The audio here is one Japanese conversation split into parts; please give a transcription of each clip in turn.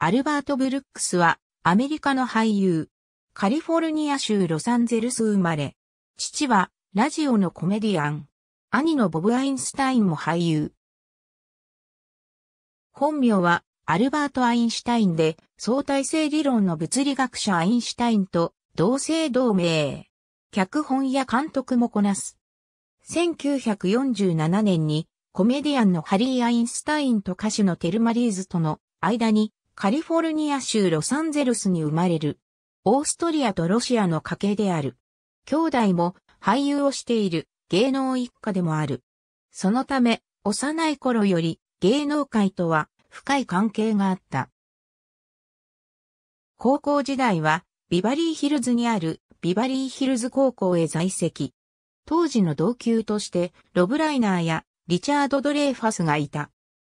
アルバート・ブルックスはアメリカの俳優。カリフォルニア州ロサンゼルス生まれ。父はラジオのコメディアン。兄のボブ・アインスタインも俳優。本名はアルバート・アインシュタインで相対性理論の物理学者アインシュタインと同姓同名。脚本や監督もこなす。1947年にコメディアンのハリー・アインスタインと歌手のテルマリーズとの間にカリフォルニア州ロサンゼルスに生まれる。オーストリアとロシアの家系である。兄弟も俳優をしている芸能一家でもある。そのため、幼い頃より芸能界とは深い関係があった。高校時代はビバリーヒルズにあるビバリーヒルズ高校へ在籍。当時の同級としてロブライナーやリチャード・ドレーファスがいた。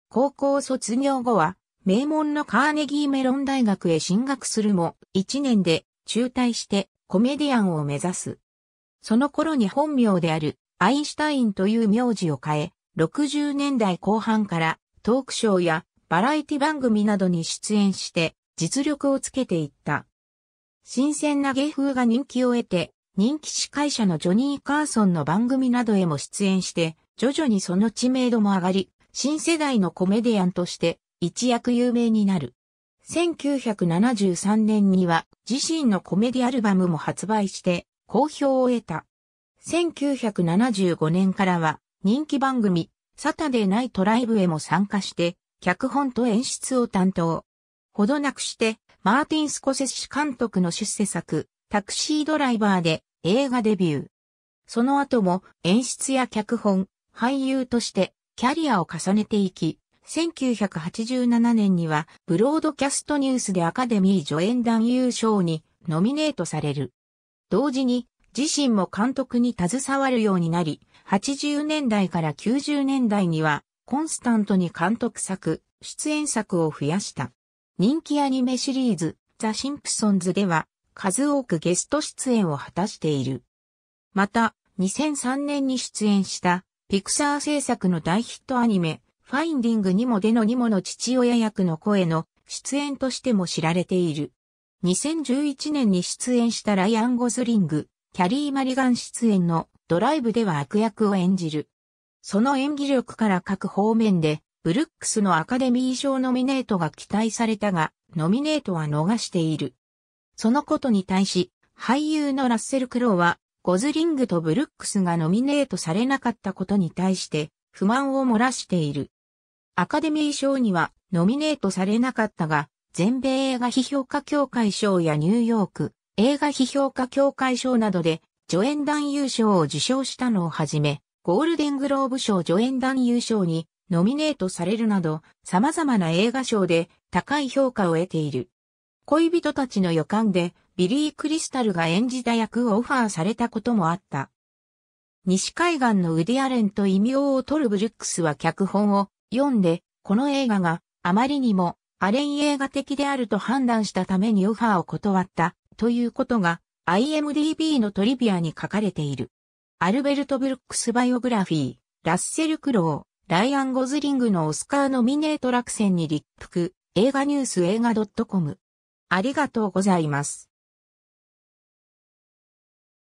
高校卒業後は名門のカーネギーメロン大学へ進学するも、1年で中退してコメディアンを目指す。その頃に本名であるアインシュタインという名字を変え、60年代後半からトークショーやバラエティ番組などに出演して実力をつけていった。新鮮な芸風が人気を得て、人気司会者のジョニー・カーソンの番組などへも出演して、徐々にその知名度も上がり、新世代のコメディアンとして一躍有名になる。1973年には自身のコメディアルバムも発売して好評を得た。1975年からは人気番組サタデーナイトライブへも参加して脚本と演出を担当。ほどなくしてマーティン・スコセッシ監督の出世作タクシードライバーで映画デビュー。その後も演出や脚本、俳優としてキャリアを重ねていき、1987年には、ブロードキャストニュースでアカデミー助演男優賞にノミネートされる。同時に、自身も監督に携わるようになり、80年代から90年代には、コンスタントに監督作、出演作を増やした。人気アニメシリーズ、ザ・シンプソンズでは、数多くゲスト出演を果たしている。また、2003年に出演した、ピクサー制作の大ヒットアニメ、ファインディングにもでのにもの父親役の声の出演としても知られている。2011年に出演したライアン・ゴズリング、キャリー・マリガン出演のドライブでは悪役を演じる。その演技力から各方面で、ブルックスのアカデミー賞ノミネートが期待されたが、ノミネートは逃している。そのことに対し、俳優のラッセル・クロウは、ゴズリングとブルックスがノミネートされなかったことに対して、不満を漏らしている。アカデミー賞にはノミネートされなかったが、全米映画批評家協会賞やニューヨーク映画批評家協会賞などで助演男優賞を受賞したのをはじめ、ゴールデングローブ賞助演男優賞にノミネートされるなど、様々な映画賞で高い評価を得ている。恋人たちの予感で、ビリー・クリスタルが演じた役をオファーされたこともあった。西海岸のウディアレンと異名を取るブルックスは脚本を読んで、この映画があまりにもアレン映画的であると判断したためにオファーを断ったということが IMDB のトリビアに書かれている。アルベルト・ブルックス・バイオグラフィー、ラッセル・クロー、ライアン・ゴズリングのオスカーノミネート落選に立腹、映画ニュース映画 .com。ありがとうございます。